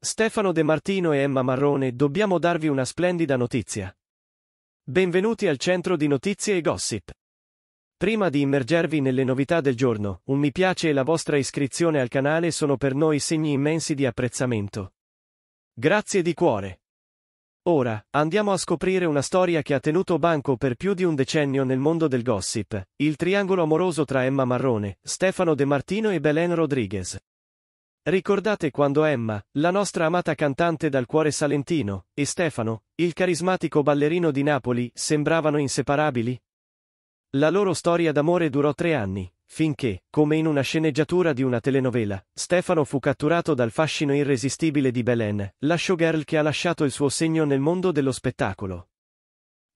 Stefano De Martino e Emma Marrone dobbiamo darvi una splendida notizia. Benvenuti al centro di notizie e gossip. Prima di immergervi nelle novità del giorno, un mi piace e la vostra iscrizione al canale sono per noi segni immensi di apprezzamento. Grazie di cuore. Ora, andiamo a scoprire una storia che ha tenuto banco per più di un decennio nel mondo del gossip, il triangolo amoroso tra Emma Marrone, Stefano De Martino e Belen Rodriguez. Ricordate quando Emma, la nostra amata cantante dal cuore salentino, e Stefano, il carismatico ballerino di Napoli, sembravano inseparabili? La loro storia d'amore durò tre anni, finché, come in una sceneggiatura di una telenovela, Stefano fu catturato dal fascino irresistibile di Belen, la showgirl che ha lasciato il suo segno nel mondo dello spettacolo.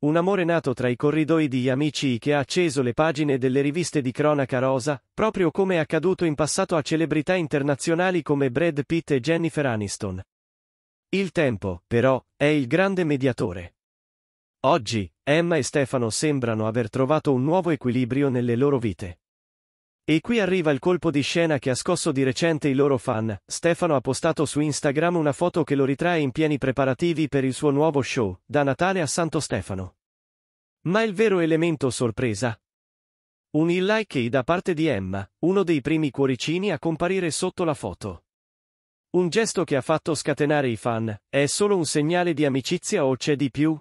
Un amore nato tra i corridoi di amici che ha acceso le pagine delle riviste di cronaca rosa, proprio come è accaduto in passato a celebrità internazionali come Brad Pitt e Jennifer Aniston. Il tempo, però, è il grande mediatore. Oggi, Emma e Stefano sembrano aver trovato un nuovo equilibrio nelle loro vite. E qui arriva il colpo di scena che ha scosso di recente i loro fan. Stefano ha postato su Instagram una foto che lo ritrae in pieni preparativi per il suo nuovo show, da Natale a Santo Stefano. Ma il vero elemento sorpresa? Un il like da parte di Emma, uno dei primi cuoricini a comparire sotto la foto. Un gesto che ha fatto scatenare i fan, è solo un segnale di amicizia o c'è di più?